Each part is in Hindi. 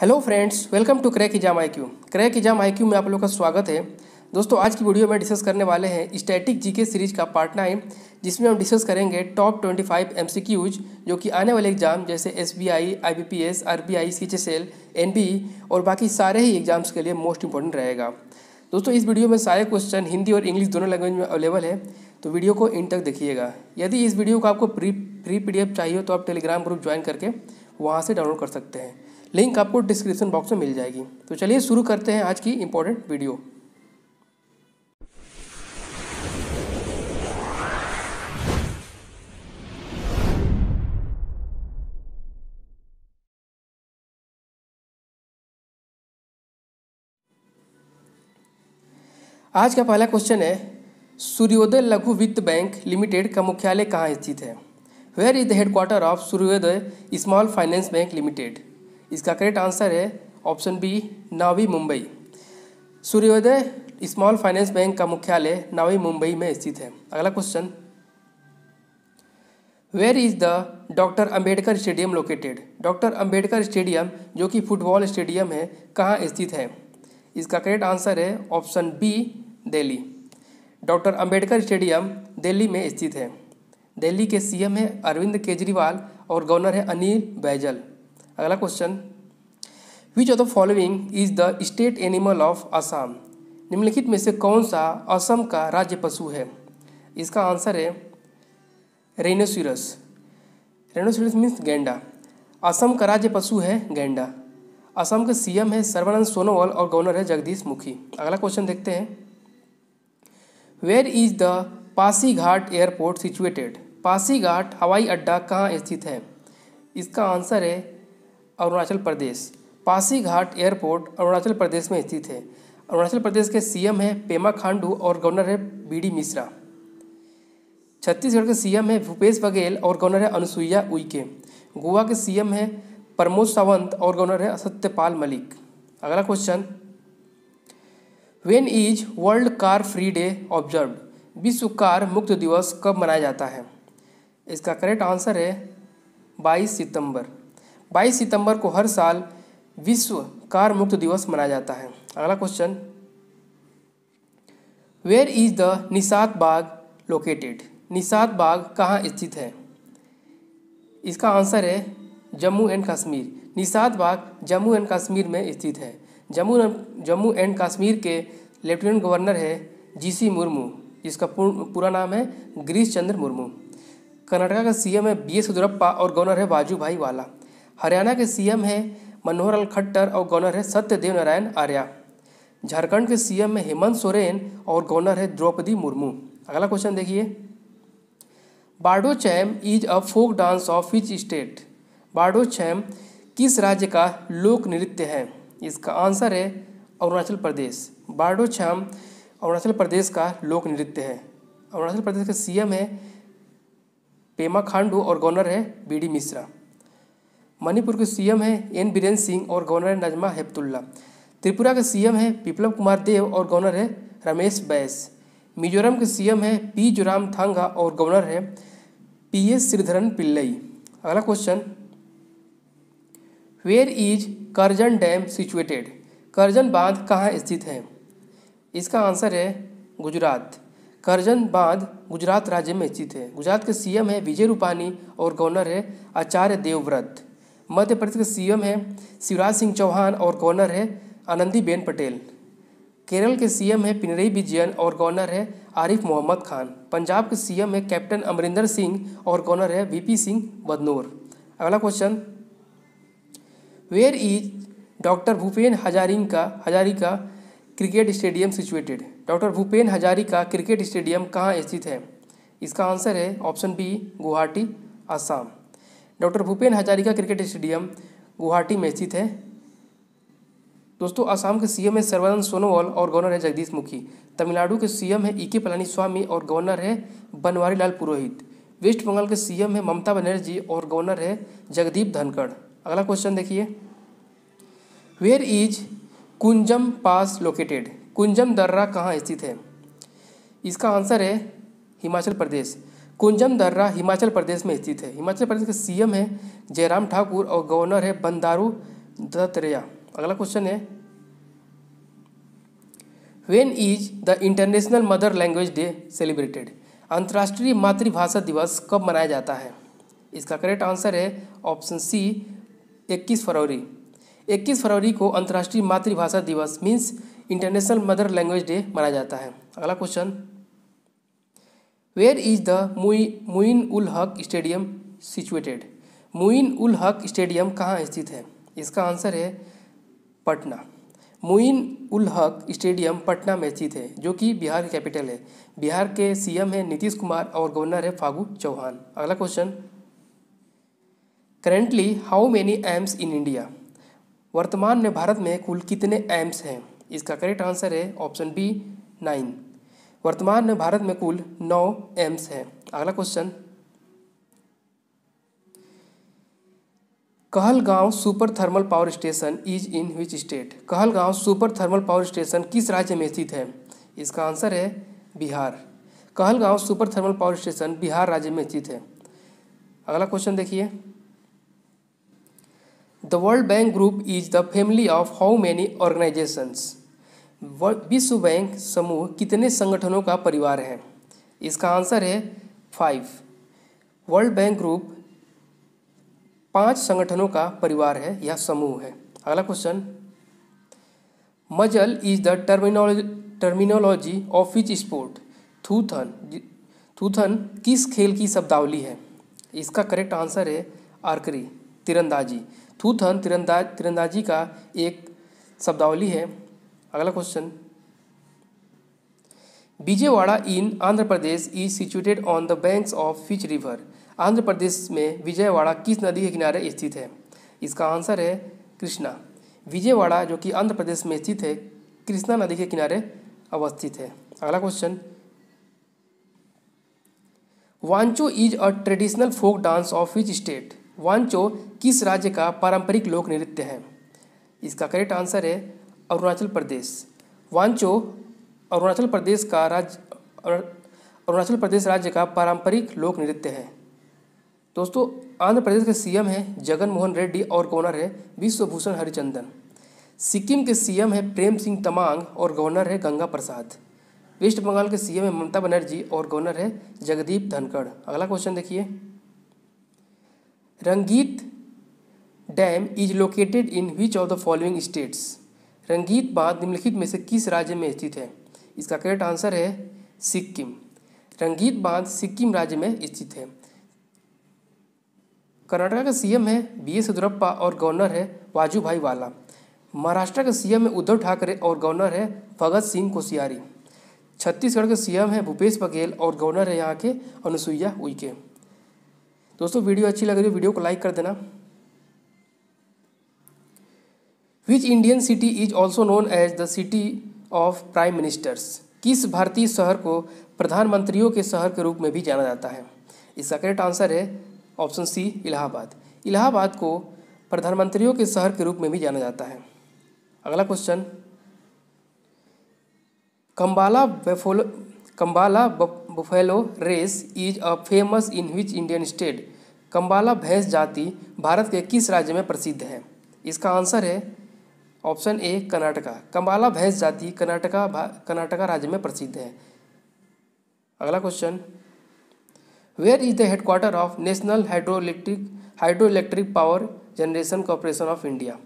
hello friends welcome to crack exam I Q crack exam I Q में आप लोग का स्वागत है दोस्तों आज की वीडियो में डिस्कस करने वाले हैं स्टैटिक जीके सीरीज का पार्ट नाइन जिसमें हम डिस्कस करेंगे top twenty five M C Qs जो कि आने वाले एग्जाम जैसे S B I I B P S R B I C H L N B और बाकी सारे ही एग्जाम्स के लिए मोस्ट इंपॉर्टेंट रहेगा दोस्तों इस वीडियो में सारे क्वेश्चन हिंदी और इंग्लिश दोनों लैंग्वेज में अवेलेबल है तो वीडियो को इन तक देखिएगा यदि इस वीडियो को आपको pre pre P D F चाहिए तो आप टेलीग्राम ग्रुप ज्वाइन करके वहाँ से डाउनलोड कर सकते हैं लिंक आपको डिस्क्रिप्शन बॉक्स में मिल जाएगी तो चलिए शुरू करते हैं आज की इम्पोर्टेंट वीडियो आज का पहला क्वेश्चन है सूर्योदय लघु वित्त बैंक लिमिटेड का मुख्यालय कहाँ स्थित है where is the headquarter of Suryoday small finance bank limited इसका करेक्ट आंसर है option B Navi Mumbai Suryoday small finance bank का मुख्यालय नावी मुंबई में स्थित है अगला question where is the doctor Ambedkar stadium located doctor Ambedkar stadium जो कि फुटबॉल स्टेडियम है कहाँ स्थित है इसका करेक्ट आंसर है option B Delhi doctor Ambedkar stadium Delhi में स्थित है दिल्ली के सीएम है अरविंद केजरीवाल और गवर्नर है अनिल बैजल अगला question which of the following is the state animal of Assam निम्नलिखित में से कौन सा असम का राज्य पशु है इसका आंसर है रेनोसिरस रेनोसिरस मीन्स गेंडा असम का राज्य पशु है गेंडा असम के सीएम है सर्वानंद सोनोवाल और गवर्नर है जगदीश मुखी अगला क्वेश्चन देखते हैं where is the Pasighat airport situated Pasighat हवाई अड्डा कहाँ स्थित है इसका आंसर है अरुणाचल प्रदेश पासीघाट एयरपोर्ट अरुणाचल प्रदेश में स्थित है अरुणाचल प्रदेश के सीएम है पेमा खांडू और गवर्नर है बी मिश्रा छत्तीसगढ़ के सीएम है भूपेश बघेल और गवर्नर है अनुसुईया उइके गोवा के सीएम है प्रमोद सावंत और गवर्नर है सत्यपाल मलिक अगला question when is world car free day observe विश्व कार मुक्त दिवस कब मनाया जाता है इसका करेक्ट आंसर है 22 सितंबर बाईस सितंबर को हर साल विश्व कार मुक्त दिवस मनाया जाता है अगला question where is the Nishat Bagh located Nishat Bagh कहाँ स्थित है इसका आंसर है जम्मू एंड कश्मीर निषाद बाग जम्मू एंड कश्मीर में स्थित है जम्मू जम्मू एंड कश्मीर के लेफ्टिनेंट गवर्नर है जीसी मुर्मू जिसका पूरा नाम है गिरीश चंद्र मुर्मू कर्नाटका का सीएम है बी एस येदुरप्पा और गवर्नर है बाजू भाई वाला हरियाणा के सीएम हैं मनोहर लाल खट्टर और गवर्नर है सत्यदेव नारायण आर्या झारखंड के सीएम में हेमंत सोरेन और गवर्नर है द्रौपदी मुर्मू अगला क्वेश्चन देखिए Bardo Chham is a folk dance of which state Bardo Chham किस राज्य का लोक नृत्य है इसका आंसर है अरुणाचल प्रदेश बाडो चैम अरुणाचल प्रदेश का लोक नृत्य है अरुणाचल प्रदेश के सीएम है पेमा खांडू और गवर्नर है बी डी मिश्रा मणिपुर के सीएम हैं एन बीरेन सिंह और गवर्नर है नजमा हेपतुल्ला त्रिपुरा के सीएम हैं विप्लव कुमार देव और गवर्नर है रमेश बैस मिजोरम के सीएम हैं पी जोराम थांगा और गवर्नर है पी एस श्रीधरन पिल्लई अगला question where is Karjan dam situated Karjan बांध कहाँ स्थित है इसका आंसर है गुजरात करजन बांध गुजरात राज्य में स्थित है गुजरात के सीएम है विजय रूपानी और गवर्नर है आचार्य देवव्रत मध्य प्रदेश के सीएम हैं शिवराज सिंह चौहान और गवर्नर है आनंदीबेन पटेल केरल के सीएम हैं पिनरई विजयन और गवर्नर है आरिफ मोहम्मद खान पंजाब के सीएम है कैप्टन अमरिंदर सिंह और गवर्नर है वीपी सिंह बदनौर अगला question where is doctor Bhupen Hazari Hazarika cricket stadium situated doctor Bhupen Hazarika cricket stadium कहाँ स्थित है इसका आंसर है option B Guwahati Assam doctor Bhupen Hazarika cricket stadium Guwahati में स्थित है दोस्तों असम के सीएम है सर्वानंद सोनोवाल और गवर्नर है जगदीश मुखी तमिलनाडु के सीएम है ई e के पलानीस्वामी और गवर्नर है बनवारी लाल पुरोहित वेस्ट बंगाल के सीएम है ममता बनर्जी और गवर्नर है जगदीप धनखड़ अगला क्वेश्चन देखिए where is Kunzum pass located Kunzum दर्रा कहाँ स्थित है इसका आंसर है हिमाचल प्रदेश कुंजम दर्रा हिमाचल प्रदेश में स्थित है हिमाचल प्रदेश के सीएम है जयराम ठाकुर और गवर्नर है बंदारू दत्तरेया अगला क्वेश्चन है when is the international mother language day celebrated अंतर्राष्ट्रीय मातृभाषा दिवस कब मनाया जाता है इसका करेक्ट आंसर है ऑप्शन सी 21 फरवरी 21 फरवरी को अंतर्राष्ट्रीय मातृभाषा दिवस means international mother language day मनाया जाता है अगला question where is the Muin ul Haq stadium situated मुइन ul Haq stadium कहाँ स्थित है इसका आंसर है पटना मुइन उल हक स्टेडियम पटना में स्थित है जो कि बिहार की कैपिटल है बिहार के सीएम है नीतीश कुमार और गवर्नर है फागू चौहान अगला question currently how many AIIMS in India वर्तमान में भारत में कुल कितने एम्स हैं इसका करेक्ट आंसर है ऑप्शन बी नाइन वर्तमान में भारत में कुल नौ एम्स हैं अगला question Kahalgaon super thermal power station is in which state Kahalgaon super thermal power station किस राज्य में स्थित है इसका आंसर है Bihar Kahalgaon super thermal power station Bihar राज्य में स्थित है अगला क्वेश्चन देखिए the world bank group is the family of how many organizations विश्व बैंक समूह कितने संगठनों का परिवार है इसका आंसर है फाइव वर्ल्ड बैंक ग्रुप पांच संगठनों का परिवार है या समूह है अगला question muzzle is the terminology terminology of each sport थूथन थूथन किस खेल की शब्दावली है इसका करेक्ट आंसर है आर्करी तिरंदाजी थूथन तिरंदा तिरंदाजी का एक शब्दावली है अगला question Vijayawada in Andhra Pradesh is situated on the banks of fitch river Andhra Pradesh में विजयवाड़ा किस नदी के किनारे स्थित है इसका आंसर है कृष्णा विजयवाड़ा जो कि आंध्र प्रदेश में स्थित है कृष्णा नदी के किनारे अवस्थित है अगला question Wancho is a traditional folk dance of which state Wancho किस राज्य का पारंपरिक लोक नृत्य है इसका करेक्ट आंसर है अरुणाचल प्रदेश वांचो अरुणाचल प्रदेश का राज्य अरुणाचल प्रदेश राज्य का पारंपरिक लोक नृत्य है दोस्तों आंध्र प्रदेश के सीएम हैं जगन मोहन रेड्डी और गवर्नर है विश्वभूषण हरिचंदन सिक्किम के सीएम है प्रेम सिंह तमांग और गवर्नर है गंगा प्रसाद वेस्ट बंगाल के सीएम है ममता बनर्जी और गवर्नर है जगदीप धनखड़ अगला क्वेश्चन देखिए Rangeet dam is located in which of the following states Rangeet बाद निम्नलिखित में से किस राज्य में स्थित है इसका करेक्ट आंसर है सिक्किम रंगीत बाद सिक्किम राज्य में स्थित है कर्नाटका का सीएम है बी एस येदुरप्पा और गवर्नर है वाजूभाई वाला महाराष्ट्र का सीएम है उद्धव ठाकरे और गवर्नर है भगत सिंह कोशियारी छत्तीसगढ़ का सीएम है भूपेश बघेल और गवर्नर है यहाँ के अनुसुईया उइके दोस्तों वीडियो अच्छी लग रही है तो वीडियो को लाइक कर देना which Indian city is also known as the city of prime ministers किस भारतीय शहर को प्रधानमंत्रियों के शहर के रूप में भी जाना जाता है इसका करेक्ट आंसर है ऑप्शन सी इलाहाबाद इलाहाबाद को प्रधानमंत्रियों के शहर के रूप में भी जाना जाता है अगला question Kambala buffalo Kambala buffalo race is a famous in which Indian state Kambala भैंस जाति भारत के किस राज्य में प्रसिद्ध है इसका आंसर है ऑप्शन ए कर्नाटका कंबाला भैंस जाति कर्नाटका कर्नाटका राज्य में प्रसिद्ध है अगला question where is the headquarter of national hydroelectric hydro electric power generation corporation of India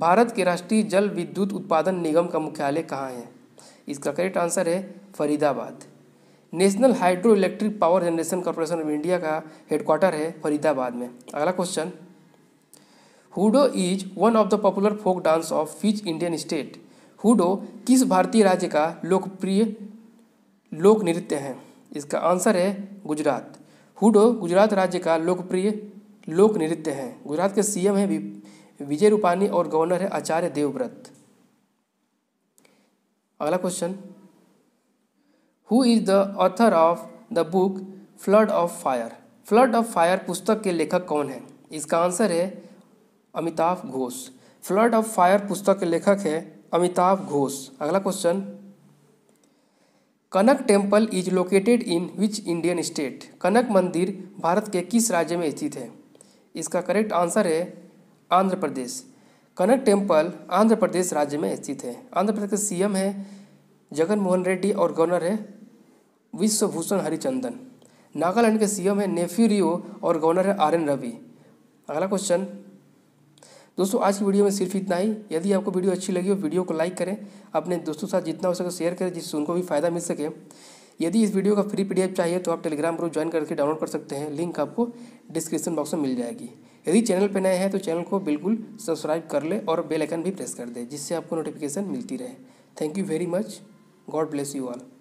भारत के राष्ट्रीय जल विद्युत उत्पादन निगम का मुख्यालय कहाँ है इसका करेक्ट आंसर है Faridabad national hydro electric power generation corporation of India का हेडक्वार्टर है फरीदाबाद में अगला question Hudo is one of the popular folk dance of which Indian state Hudo किस भारतीय राज्य का लोकप्रिय लोक नृत्य है इसका आंसर है गुजरात हुडो गुजरात राज्य का लोकप्रिय लोक नृत्य है गुजरात के सीएम है विजय रूपानी और गवर्नर है आचार्य देवव्रत अगला question who is the author of the book flood of fire flood of fire पुस्तक के लेखक कौन है इसका आंसर है Amitabh Ghosh flood of fire पुस्तक के लेखक है अमिताभ घोष अगला question Kanak temple is located in which Indian state Kanak मंदिर भारत के किस राज्य में स्थित है इसका करेक्ट आंसर है आंध्र प्रदेश कनक टेम्पल आंध्र प्रदेश राज्य में स्थित है आंध्र प्रदेश के सीएम है जगन मोहन रेड्डी और गवर्नर है विश्वभूषण हरिचंदन नागालैंड के सीएम है नेफ्यू रियो और गवर्नर है आर एन रवि अगला क्वेश्चन दोस्तों आज की वीडियो में सिर्फ इतना ही यदि आपको वीडियो अच्छी लगी हो वीडियो को लाइक करें अपने दोस्तों के साथ जितना हो सके शेयर करें जिससे उनको भी फायदा मिल सके यदि इस वीडियो का फ्री पीडीएफ चाहिए तो आप टेलीग्राम ग्रुप ज्वाइन करके डाउनलोड कर सकते हैं लिंक आपको डिस्क्रिप्शन बॉक्स में मिल जाएगी यदि चैनल पर नए हैं तो चैनल को बिल्कुल सब्सक्राइब कर ले और बेलाइकन भी प्रेस कर दें जिससे आपको नोटिफिकेशन मिलती रहे thank you very much God bless you all